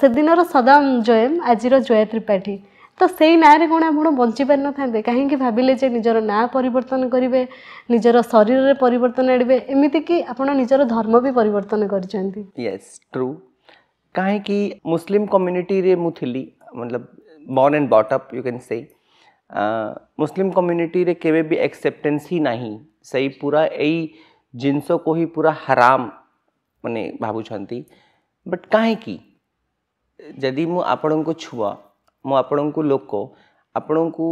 से दिन सदाम जयम आज जोया त्रिपाठी तो से ना कौन आप बंची पार ना कहीं भाविले निजर ना पर निजर शरीर में परर्तन आड़े एमती कि आप निजर धर्म भी पर कहीं मुसलिम कम्युनिटी रे मतलब बर्न एंड बटअप you can say Muslim community रे केवे एक्सेप्टेन्स ही ना से पूरा यही जिनस को ही पूरा हराम मानने भावुंट बट कहीं जदि मु छुआ मु लोक आपण को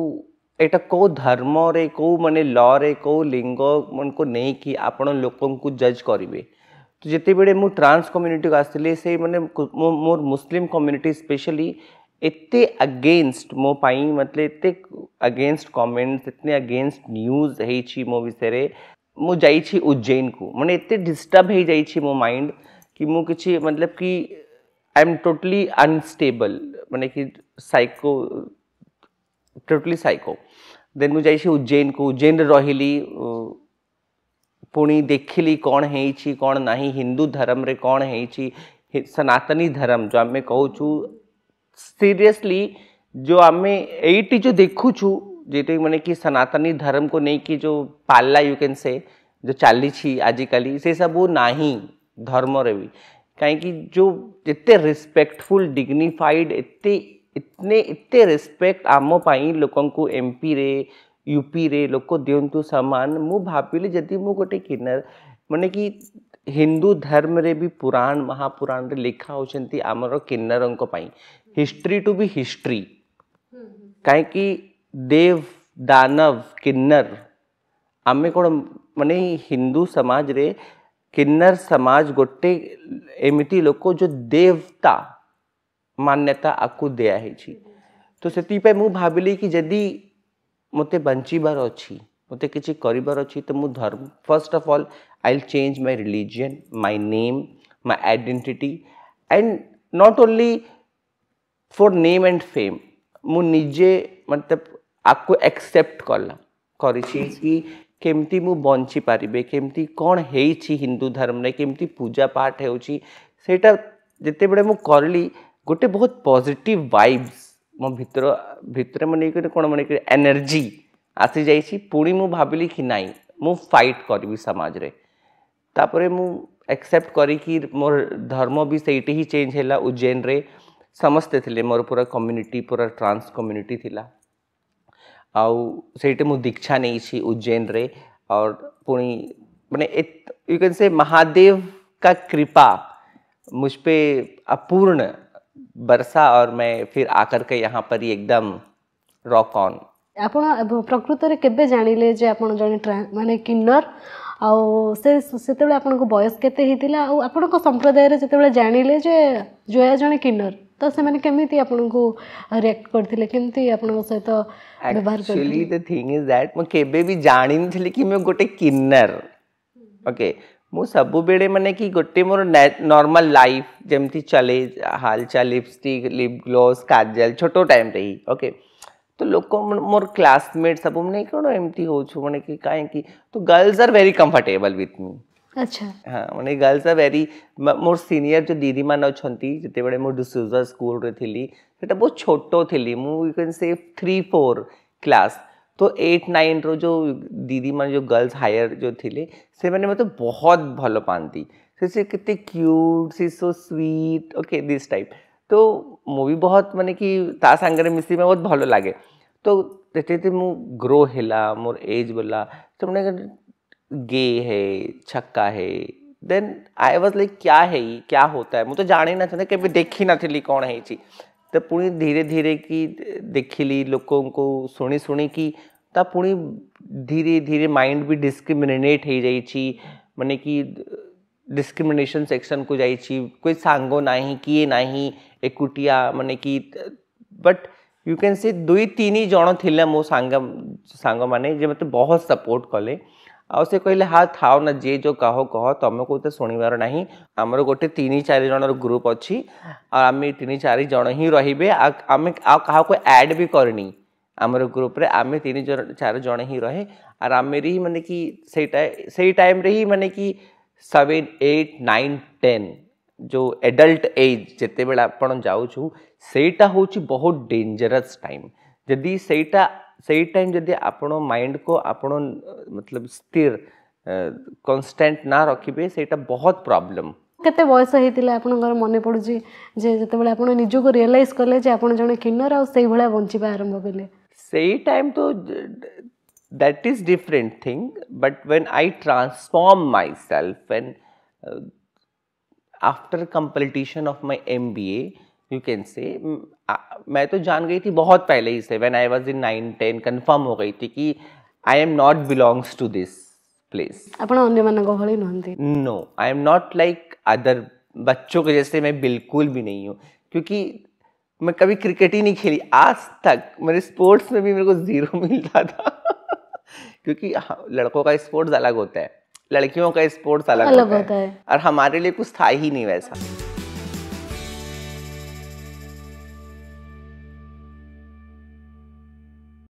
एटा को धर्म रे को माने ल रे को लिंग मन को नहीं कि आपण लोक को जज करेंगे तो जिते बड़े मु ट्रांस कम्युनिटी को आसली से माने मोर मुस्लिम कम्युनिटी स्पेशली एत अगेन्स्ट मोपाई मतलब एत अगेन्स्ट कमेंट्स इतने अगेन्स्ट न्यूज हो विषय मुझे उज्जैन को मैंने डिस्टर्ब हो जाइए मो माइंड कि मुझे मतलब कि आई एम टोटली अनस्टेबल मैंने कि साइको टोटली साइको देन मु जाइए उज्जैन को उज्जैन रही पुणी देखिली कौन है कौन ना हिंदू धर्म रे कौन है सनातनी धर्म जो आम कौच सीरीयसली जो आम एटी जो देखुचु जेटा मैंने कि सनातनी धर्म को लेकिन जो पाला यू कैन से जो चली आजिकल से सब ना धर्म रे भी कहें कि जो इतने रिस्पेक्टफुल डिग्निफाइड इतने इतने इतने रिस्पेक्ट आम पाई लोकंकु एमपी रे यूपी रे लोक दिंतु तो सामान मु भाविली जदि मु गोटे किन्नर मैंने कि हिंदू धर्म रे भी पुराण महापुराण रे लिखा होती आमर किन्नर हिस्ट्री टू बी हिस्ट्री कहीं देव दानव किन्नर आम कौन माने हिंदू समाज रे किन्नर समाज गोटे एमती लोक जो देवता मान्यता आपको दिखाई तो से मु भाविली कि जदि मत बचार अच्छी मत कि करार अच्छी तो मुझ first of all I will change my religion my name my identity and not only for name and fame मुझे मतलब आपको एक्सेप्ट कला कर କେମିତି ମୁଁ ବଞ୍ଚିପାରିବି କେମିତି କ'ଣ ହେଇଛି ହିନ୍ଦୁ ଧର୍ମରେ କେମିତି ପୂଜା ପାଠ ହେଉଛି ସେଇଟା ଯେତେବେଳେ ମୁଁ କରିଲି ଗୋଟେ ବହୁତ ପଜିଟିଭ୍ ଭାଇବ୍ସ ମୋ ଭିତର ଭିତରେ ମୁଁ ନେଇକରି କ'ଣ ମାନେ ଏନର୍ଜି ଆସିଯାଇଛି ପୁଣି ମୁଁ ଭାବିଲି କି ନାଇଁ ମୁଁ ଫାଇଟ୍ କରିବି ସମାଜରେ ତାପରେ ମୁଁ एक्सेप्ट କରିକି मोर धर्म भी सहीटी ही चेंज है उज्जैन रे समस्ते थिले मोर पूरा कम्युनिटी पूरा ट्रांस कम्युनिटी थिला आईटे मुझे दीक्षा नहीं उज्जैन रे और पुणी मैंने यू कैन से महादेव का कृपा मुझ पर अपूर्ण बरसा और मैं फिर आकर के यहाँ पर ही एकदम रॉक ऑन प्रकृत जान लगे जो मानते किन्नर आते बयस के संप्रदाय जो जया जे किन्नर तो से मैंने कमी थी अपनों को रिएक्ट कर लेकिन थी अपनों से तो व्यवहार कर थी the thing is that मैं केबे भी जानी नहीं थी लेकिन मैं गोटे किन्नर ओके मु सब बेड़े माने कि गोटे मोर नॉर्मल लाइफ जमी चले हालचाल लिपस्टिक लिप ग्लॉस काजल छोटो टाइम रही ओके तो लोक मोर क्लासमेट सब मैंने कौन एमती हो कहीं कि तो girls are very comfortable with me मैंने हाँ, girls are very more senior जो दीदी मान अच्छा जो डिसूजा स्कूल थी सीटा बहुत छोटी मुझे से थ्री फोर क्लास तो एट नाइन रो जो दीदी मान जो गर्ल्स हायर जो थी से मैंने मतलब तो बहुत भल पाती से सी के क्यूट सी so sweet okay this type तो, तो मु भी बहुत मान कि सांगे में बहुत भल लगे तो ग्रो है मोर एज गला तो मैंने गे है छक्का है देन आई वॉज लाइक क्या है ये क्या होता है मुझे तो जाने ना चाहते कभी देखी ना थी कौन है ये तो पुणी धीरे धीरे की देखी ली लोक को शुणी सुनी की तो पुणी धीरे धीरे माइंड भी डिस्क्रिमिनेट हो जाए मान कि डिस्क्रिमिनेशन सेक्शन को जाए कोई सांगो ना किए ना नहीं एकुटिया मैंने कि बट यू कैन से दुई तीन ही जन थी मो सांग सांग मैंने जे मत मतलब बहुत सपोर्ट कले आउ से कहले हा था ना जे जो कहो कह तुमको तो शुणबार ना आमर गोटे तीन चार जन ग्रुप अच्छी आम तीन चार जन ही रे आम आड एड भी करनी आमर ग्रुप आम तीन जन चार जन ही रहे आर आम ही मानने कि से टाइम रे ही मानने कि सेवेन एट नाइन टेन जो एडल्ट एज जिते बड़े आप जाऊँ से बहुत डेंजरस टाइम जदि से से टाइम जदि आप माइंड को आप मतलब स्थिर कन्स्टाट ना रखिए सहीटा बहुत प्रॉब्लम के वयस होता आप मन पड़ी जे जो आप निज्को रियलाइज कले जे किन्नर आई भाया बचा आरंभ कले टाइम तो that is different thing but when I transform myself and after completion of my M B A you can say मैं तो जान गई थी बहुत पहले ही से when I was in nine ten confirm हो गई थी कि I am not belongs to this place no I am not like other बच्चों के जैसे मैं बिल्कुल भी नहीं हूँ क्योंकि मैं कभी क्रिकेट ही नहीं खेली आज तक मेरे स्पोर्ट्स में भी मेरे को जीरो मिलता था क्योंकि हाँ, लड़कों का स्पोर्ट्स अलग होता है लड़कियों का स्पोर्ट्स अलग, अलग होता, है। होता है और हमारे लिए कुछ था ही नहीं वैसा